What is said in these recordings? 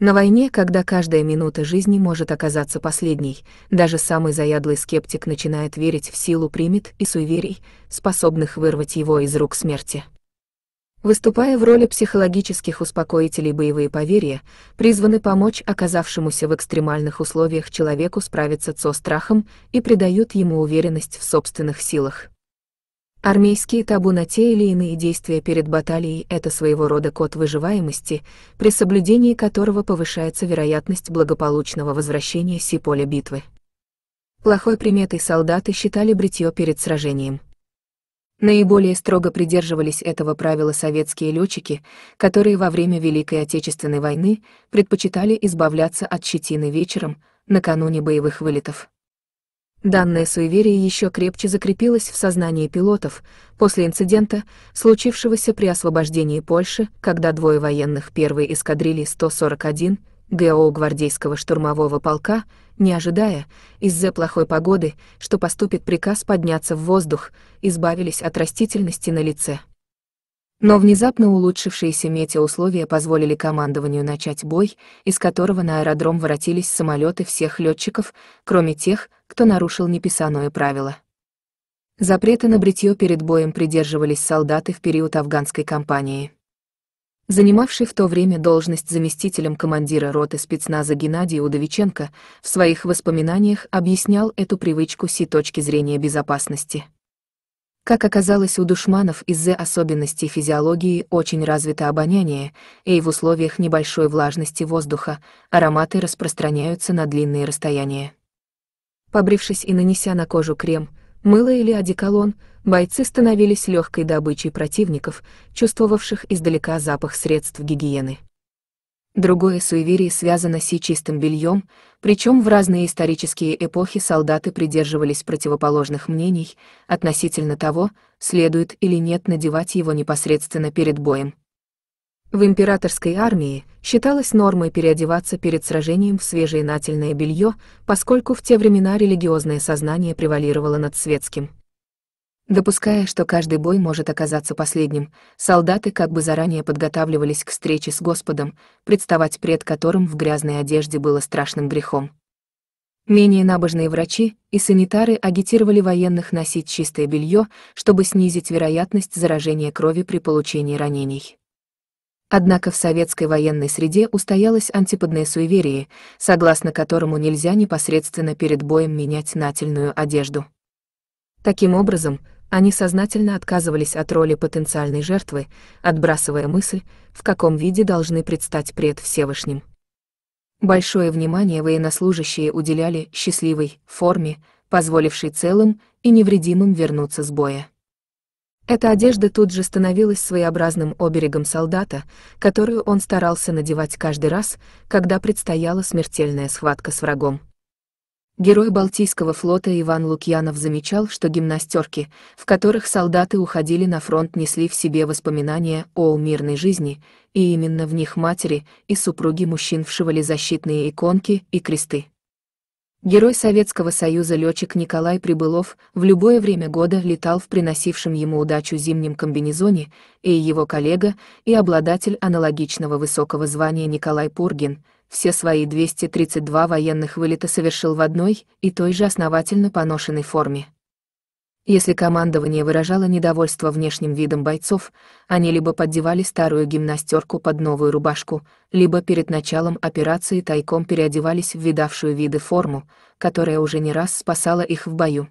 На войне, когда каждая минута жизни может оказаться последней, даже самый заядлый скептик начинает верить в силу примет и суеверий, способных вырвать его из рук смерти. Выступая в роли психологических успокоителей боевые поверья, призваны помочь оказавшемуся в экстремальных условиях человеку справиться со страхом и придают ему уверенность в собственных силах. Армейские табу на те или иные действия перед баталией – это своего рода код выживаемости, при соблюдении которого повышается вероятность благополучного возвращения си поля битвы. Плохой приметой солдаты считали бритье перед сражением. Наиболее строго придерживались этого правила советские летчики, которые во время Великой Отечественной войны предпочитали избавляться от щетины вечером, накануне боевых вылетов. Данное суеверие еще крепче закрепилось в сознании пилотов после инцидента, случившегося при освобождении Польши, когда двое военных первой эскадрилии 141 ГО гвардейского штурмового полка, не ожидая, из-за плохой погоды, что поступит приказ подняться в воздух, избавились от растительности на лице. Но внезапно улучшившиеся метеоусловия позволили командованию начать бой, из которого на аэродром воротились самолеты всех летчиков, кроме тех, кто нарушил неписаное правило. Запрета на бритье перед боем придерживались солдаты в период афганской кампании. Занимавший в то время должность заместителем командира роты спецназа Геннадий Удовиченко в своих воспоминаниях объяснял эту привычку си точки зрения безопасности. Как оказалось, у душманов из-за особенностей физиологии очень развито обоняние, и в условиях небольшой влажности воздуха ароматы распространяются на длинные расстояния. Побрившись и нанеся на кожу крем, мыло или одеколон, бойцы становились легкой добычей противников, чувствовавших издалека запах средств гигиены. Другое суеверие связано с чистым бельем, причем в разные исторические эпохи солдаты придерживались противоположных мнений относительно того, следует или нет надевать его непосредственно перед боем. В императорской армии считалось нормой переодеваться перед сражением в свежее нательное белье, поскольку в те времена религиозное сознание превалировало над светским. Допуская, что каждый бой может оказаться последним, солдаты как бы заранее подготавливались к встрече с Господом, представать пред которым в грязной одежде было страшным грехом. Менее набожные врачи и санитары агитировали военных носить чистое белье, чтобы снизить вероятность заражения крови при получении ранений. Однако в советской военной среде устоялось антиподное суеверие, согласно которому нельзя непосредственно перед боем менять нательную одежду. Таким образом, они сознательно отказывались от роли потенциальной жертвы, отбрасывая мысль, в каком виде должны предстать пред Всевышним. Большое внимание военнослужащие уделяли счастливой форме, позволившей целым и невредимым вернуться с боя. Эта одежда тут же становилась своеобразным оберегом солдата, которую он старался надевать каждый раз, когда предстояла смертельная схватка с врагом. Герой Балтийского флота Иван Лукьянов замечал, что гимнастерки, в которых солдаты уходили на фронт, несли в себе воспоминания о мирной жизни, и именно в них матери и супруги мужчин вшивали защитные иконки и кресты. Герой Советского Союза летчик Николай Прибылов в любое время года летал в приносившем ему удачу зимнем комбинезоне, и его коллега и обладатель аналогичного высокого звания Николай Пургин – все свои 232 военных вылета совершил в одной и той же основательно поношенной форме. Если командование выражало недовольство внешним видом бойцов, они либо поддевали старую гимнастерку под новую рубашку, либо перед началом операции тайком переодевались в видавшую виды форму, которая уже не раз спасала их в бою.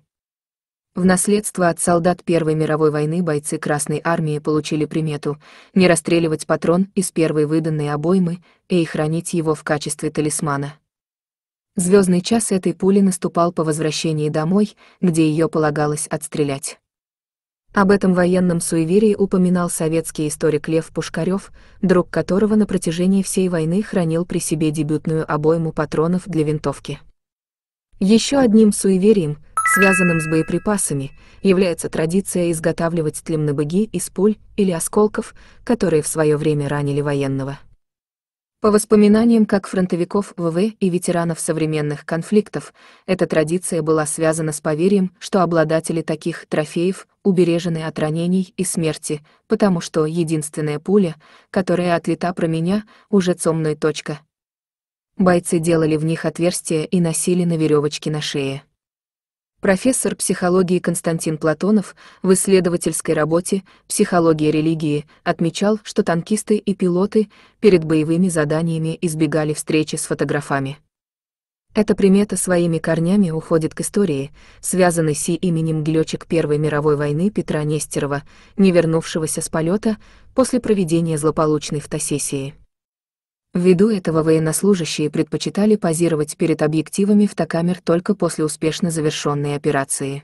В наследство от солдат Первой мировой войны бойцы Красной Армии получили примету не расстреливать патрон из первой выданной обоймы и хранить его в качестве талисмана. Звездный час этой пули наступал по возвращении домой, где ее полагалось отстрелять. Об этом военном суеверии упоминал советский историк Лев Пушкарев, друг которого на протяжении всей войны хранил при себе дебютную обойму патронов для винтовки. Еще одним суеверием – Связанным с боеприпасами является традиция изготавливать тлемнобыги из пуль или осколков, которые в свое время ранили военного. По воспоминаниям как фронтовиков ВВ и ветеранов современных конфликтов, эта традиция была связана с поверьем, что обладатели таких трофеев убережены от ранений и смерти, потому что единственная пуля, которая отлета про меня, уже цомной точка. Бойцы делали в них отверстия и носили на веревочке на шее профессор психологии Константин Платонов в исследовательской работе «Психология религии» отмечал, что танкисты и пилоты перед боевыми заданиями избегали встречи с фотографами. Эта примета своими корнями уходит к истории, связанной с именем глёчек Первой мировой войны Петра Нестерова, не вернувшегося с полета после проведения злополучной фотосессии. Ввиду этого военнослужащие предпочитали позировать перед объективами фотокамер только после успешно завершенной операции.